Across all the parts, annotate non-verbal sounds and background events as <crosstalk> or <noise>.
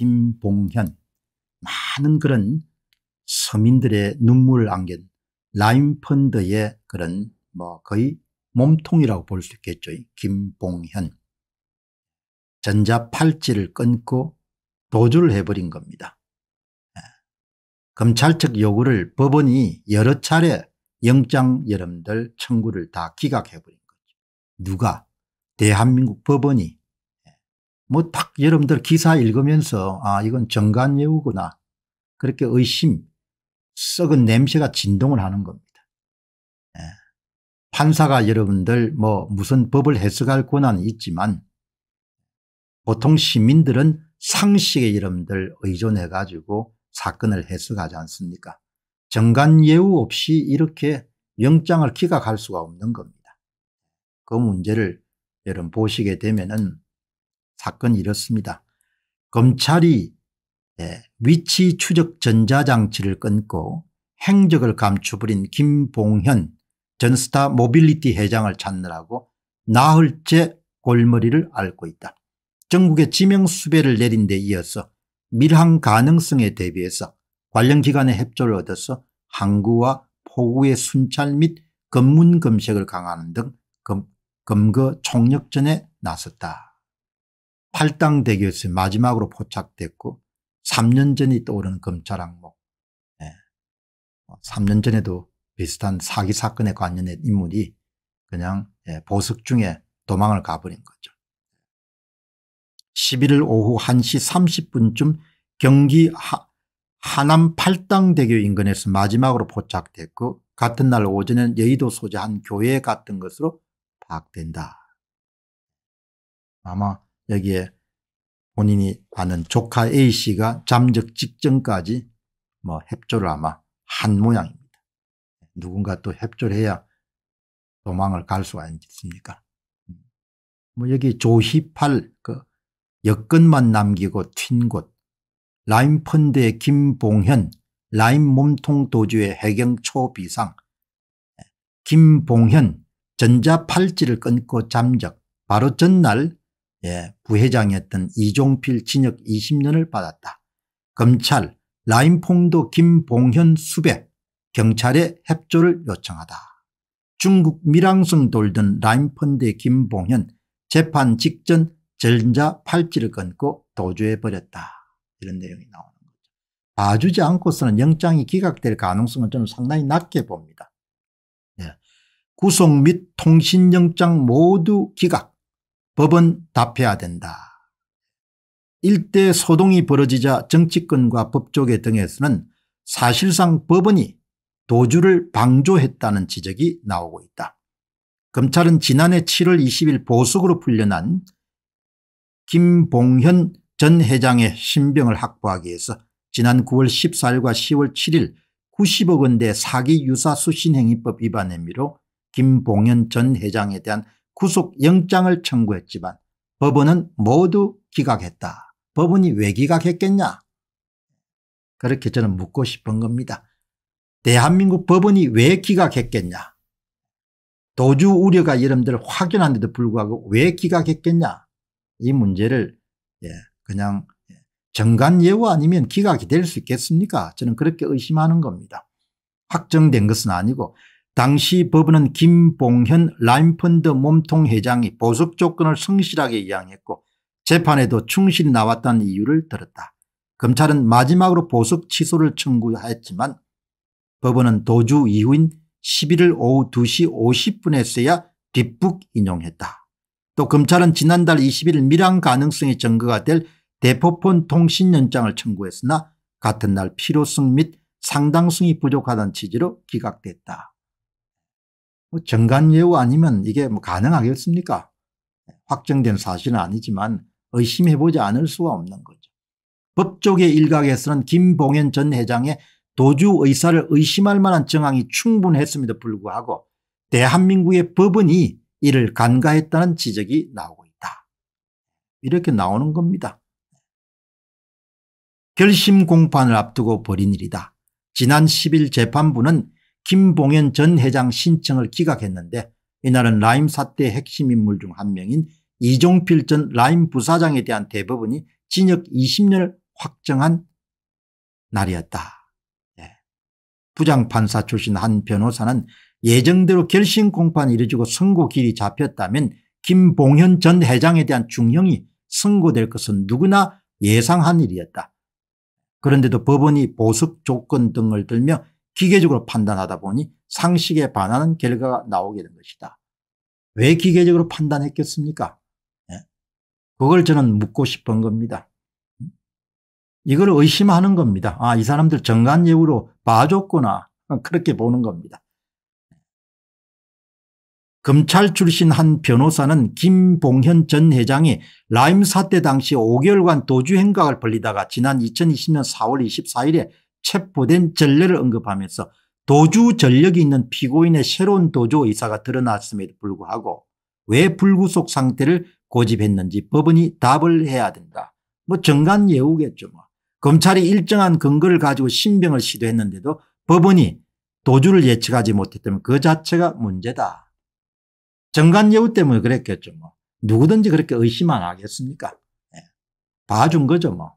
김봉현 많은 그런 서민들의 눈물을 안긴 라임펀드의 그런 뭐 거의 몸통이라고 볼 수 있겠죠. 김봉현. 전자 팔찌를 끊고 도주를 해버린 겁니다. 예. 검찰 측 요구를 법원이 여러 차례 영장 여러분들 청구를 다 기각해버린 거죠. 누가? 대한민국 법원이 뭐딱 여러분들 기사 읽으면서 아 이건 정관예우구나 그렇게 의심 썩은 냄새가 진동을 하는 겁니다. 예. 판사가 여러분들 뭐 무슨 법을 해석할 권한이 있지만 보통 시민들은 상식의 여러분들 의존해 가지고 사건을 해석하지 않습니까 정관예우 없이 이렇게 영장을 기각할 수가 없는 겁니다. 그 문제를 여러분 보시게 되면 은 사건이 이렇습니다. 검찰이 예, 위치 추적 전자장치를 끊고 행적을 감춰버린 김봉현 전스타 모빌리티 회장을 찾느라고 나흘째 골머리를 앓고 있다. 전국에 지명수배를 내린 데 이어서 밀항 가능성에 대비해서 관련 기관의 협조를 얻어서 항구와 포구의 순찰 및 검문 검색을 강화하는 등 검, 거 총력전에 나섰다. 팔당 대교에서 마지막으로 포착됐고 3년 전이 떠오르는 검찰 항목. 네. 예. 3년 어, 전에도 비슷한 사기 사건에 관련된 인물이 그냥 예, 보석 중에 도망을 가버린 거죠. 11일 오후 1시 30분쯤 경기 하, 하남 팔당대교 인근에서 마지막으로 포착됐고 같은 날 오전에는 여의도 소재 한 교회에 갔던 것으로 파악된다. 아마 여기에 본인이 아는 조카 A 씨가 잠적 직전까지 뭐 협조를 아마 한 모양입니다. 누군가 또 협조를 해야 도망을 갈 수가 있습니까? 뭐 여기 조희팔 그 여건만 남기고 튄 곳, 라임펀드의 김봉현, 라임 몸통 도주의 해경초 비상, 예, 김봉현 전자팔찌를 끊고 잠적, 바로 전날 예, 부회장이었던 이종필 진역 20년을 받았다. 검찰 라인퐁도 김봉현 수백 경찰에 협조를 요청하다. 중국 밀항성 돌던 라인펀드의 김봉현 재판 직전 전자 팔찌를 끊고 도주해버렸다. 이런 내용이 나오는 거죠. 봐주지 않고서는 영장이 기각될 가능성은 저는 상당히 낮게 봅니다. 예. 구속 및 통신영장 모두 기각 법은 답해야 된다. 일대 소동이 벌어지자 정치권과 법조계 등에서는 사실상 법원이 도주를 방조했다는 지적이 나오고 있다. 검찰은 지난해 7월 20일 보석으로 풀려난 김봉현 전 회장의 신병을 확보하기 위해서 지난 9월 14일과 10월 7일 90억 원대 사기 유사 수신행위법 위반 혐의로 김봉현 전 회장에 대한 구속영장을 청구했지만 법원은 모두 기각했다. 법원이 왜 기각했겠냐? 그렇게 저는 묻고 싶은 겁니다. 대한민국 법원이 왜 기각했겠냐? 도주 우려가 여러분들 확연한데도 불구하고 왜 기각했겠냐? 이 문제를 예, 그냥 정관예우 아니면 기각이 될 수 있겠습니까? 저는 그렇게 의심하는 겁니다. 확정된 것은 아니고 당시 법원은 김봉현 라임펀드 몸통 회장이 보석 조건을 성실하게 이양했고 재판에도 충실히 나왔다는 이유를 들었다. 검찰은 마지막으로 보석 취소를 청구했지만 법원은 도주 이후인 11일 오후 2시 50분에서야 뒷북 인용했다. 또 검찰은 지난달 20일 밀항 가능성이 증거가 될 대포폰 통신 연장을 청구했으나 같은 날 필요성 및 상당성이 부족하다는 취지로 기각됐다. 뭐 정관예우 아니면 이게 뭐 가능하겠습니까? 확정된 사실은 아니지만 의심해보지 않을 수가 없는 거죠. 법조계 일각에서는 김봉현 전 회장의 도주 의사를 의심할 만한 정황이 충분했음에도 불구하고 대한민국의 법원이 이를 간과했다는 지적이 나오고 있다. 이렇게 나오는 겁니다. 결심 공판을 앞두고 벌인 일이다. 지난 10일 재판부는 김봉현 전 회장 신청을 기각했는데 이날은 라임 사태 핵심 인물 중 한 명인 이종필 전 라임 부사장에 대한 대법원이 징역 20년을 확정한 날이었다. 네. 부장판사 출신 한 변호사는 예정대로 결심 공판이 이루어지고 선고 길이 잡혔다면 김봉현 전 회장에 대한 중형이 선고될 것은 누구나 예상한 일이었다. 그런데도 법원이 보석 조건 등을 들며 기계적으로 판단하다 보니 상식에 반하는 결과가 나오게 된 것이다. 왜 기계적으로 판단했겠습니까? 예? 그걸 저는 묻고 싶은 겁니다. 이걸 의심하는 겁니다. 아, 이 사람들 정관예우로 봐줬구나. <laughs> 그렇게 보는 겁니다. 검찰 출신 한 변호사는 김봉현 전 회장이 라임 사태 당시 5개월간 도주 행각을 벌리다가 지난 2020년 4월 24일에 체포된 전례를 언급하면서 도주 전력이 있는 피고인의 새로운 도주 의사가 드러났음에도 불구하고 왜 불구속 상태를 고집했는지 법원이 답을 해야 된다. 뭐정관 예우겠죠. 뭐. 검찰이 일정한 근거를 가지고 신병을 시도했는데도 법원이 도주를 예측하지 못했다면 그 자체가 문제다. 정관 예우 때문에 그랬겠죠. 뭐. 누구든지 그렇게 의심 안 하겠습니까? 네. 예. 봐준 거죠. 뭐.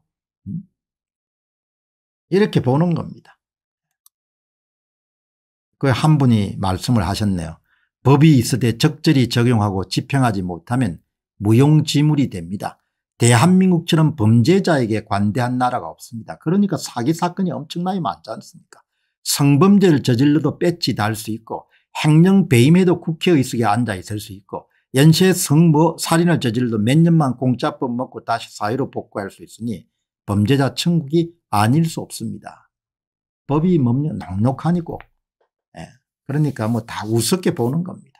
이렇게 보는 겁니다. 그 한 분이 말씀을 하셨네요. 법이 있으되 적절히 적용하고 집행하지 못하면 무용지물이 됩니다. 대한민국처럼 범죄자에게 관대한 나라가 없습니다. 그러니까 사기 사건이 엄청나게 많지 않습니까 성범죄를 저질러도 뺏지 달 수 있고 행령 배임에도 국회의석에 앉아 있을 수 있고 연쇄 성모 살인을 저질러도 몇 년만 공짜법 먹고 다시 사회로 복구할 수 있으니 범죄자 천국이 아닐 수 없습니다. 법이 뭡냐 낙록하니고 예. 그러니까 뭐 다 우습게 보는 겁니다.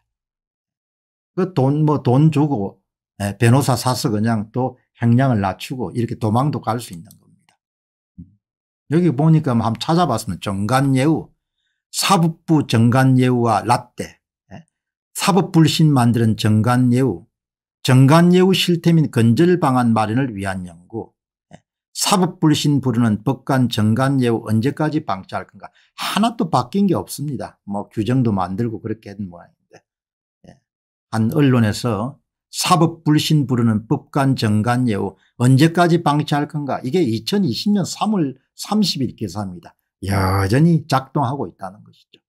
그 돈 뭐돈 뭐 주고 예. 변호사 사서 그냥 또 형량을 낮추고 이렇게 도망도 갈 수 있는 겁니다. 음. 여기 보니까 뭐 한번 찾아봤으면 정관예우 사법부 정관예우와 라떼 예. 사법불신 만드는 정관예우정관예우 실태 및 건절 방안 마련을 위한 영화 사법불신 부르는 법관 정관예우 언제까지 방치할 건가 하나도 바뀐 게 없습니다. 뭐 규정도 만들고 그렇게 된 모양인데 예. 한 언론에서 사법불신 부르는 법관 정관예우 언제까지 방치할 건가 이게 2020년 3월 30일 기사입니다. 여전히 작동하고 있다는 것이죠.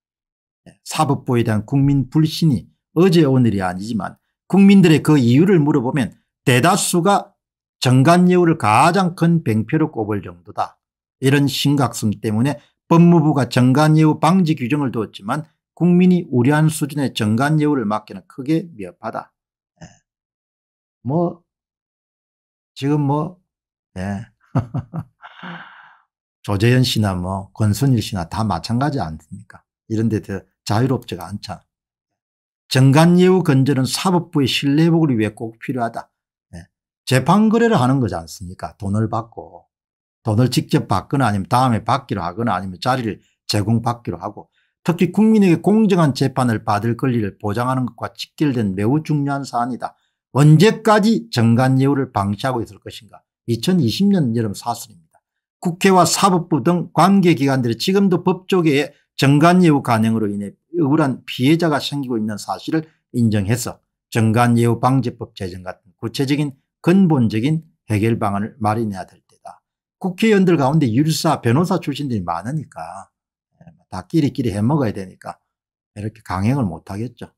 예. 사법부에 대한 국민 불신이 어제 오늘이 아니지만 국민들의 그 이유를 물어보면 대다수가 정관예우를 가장 큰 뱅표로 꼽을 정도다. 이런 심각성 때문에 법무부가 정관예우 방지 규정을 두었지만 국민이 우려한 수준의 정관예우를 막기는 크게 미흡하다. 예. 뭐 지금 뭐 예. <laughs> 조재현 씨나 뭐 권순일 씨나 다 마찬가지 않습니까 이런 데 자유롭지가 않잖아. 정관예우 건전은 사법부의 신뢰복을 위해 꼭 필요하다. 재판 거래를 하는 거지 않습니까? 돈을 받고 돈을 직접 받거나 아니면 다음에 받기로 하거나 아니면 자리를 제공받기로 하고 특히 국민에게 공정한 재판을 받을 권리를 보장하는 것과 직결된 매우 중요한 사안이다. 언제까지 정관예우를 방치하고 있을 것인가 2020년 여름 사설입니다. 국회와 사법부 등 관계기관들이 지금도 법조계에 정관예우 관행으로 인해 억울한 피해자가 생기고 있는 사실을 인정해서 정관예우 방지법 제정 같은 구체적인 근본적인 해결 방안을 마련해야 될 때다. 국회의원들 가운데 율사 변호사 출신들이 많으니까 예, 뭐 다 끼리끼리 해먹어야 되니까 이렇게 강행을 못하겠죠.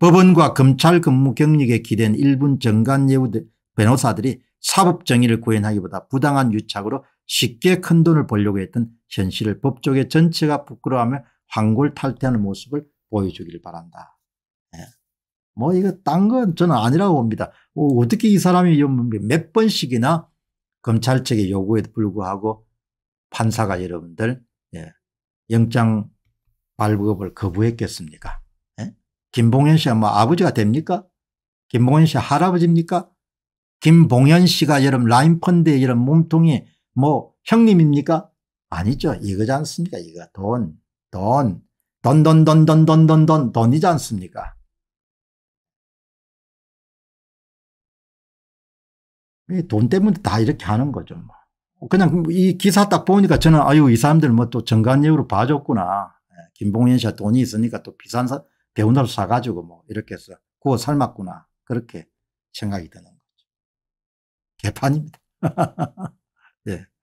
법원과 검찰 근무 경력에 기댄 일본 정관예우 변호사들이 사법정의를 구현하기보다 부당한 유착으로 쉽게 큰 돈을 벌려고 했던 현실을 법조계 전체가 부끄러워하며 황골탈퇴하는 모습을 보여주길 바란다. 뭐 이거 딴 건 저는 아니라고 봅니다. 어, 어떻게 이 사람이 뭐 몇 번씩이나 검찰 측의 요구에도 불구하고 판사가 여러분들 예, 영장 발급을 거부했겠습니까? 예? 김봉현 씨가 뭐 아버지가 됩니까? 김봉현 씨 할아버지입니까? 김봉현 씨가 여러분 라인펀드의 이런 몸통이 뭐 형님입니까? 아니죠. 이거지 않습니까? 이거 돈, 돈, 돈, 돈, 돈, 돈, 돈, 돈, 돈, 돈, 돈이지 않습니까? 돈 때문에 다 이렇게 하는 거죠. 뭐. 그냥 이 기사 딱 보니까 저는 아유 이 사람들 뭐 또 정관예우로 봐줬구나. 예, 김봉현 씨가 돈이 있으니까 또 비싼 사, 대운으로 사가지고 뭐 이렇게 해서 구워 삶았구나. 그렇게 생각이 드는 거죠. 개판입니다. <laughs> 예.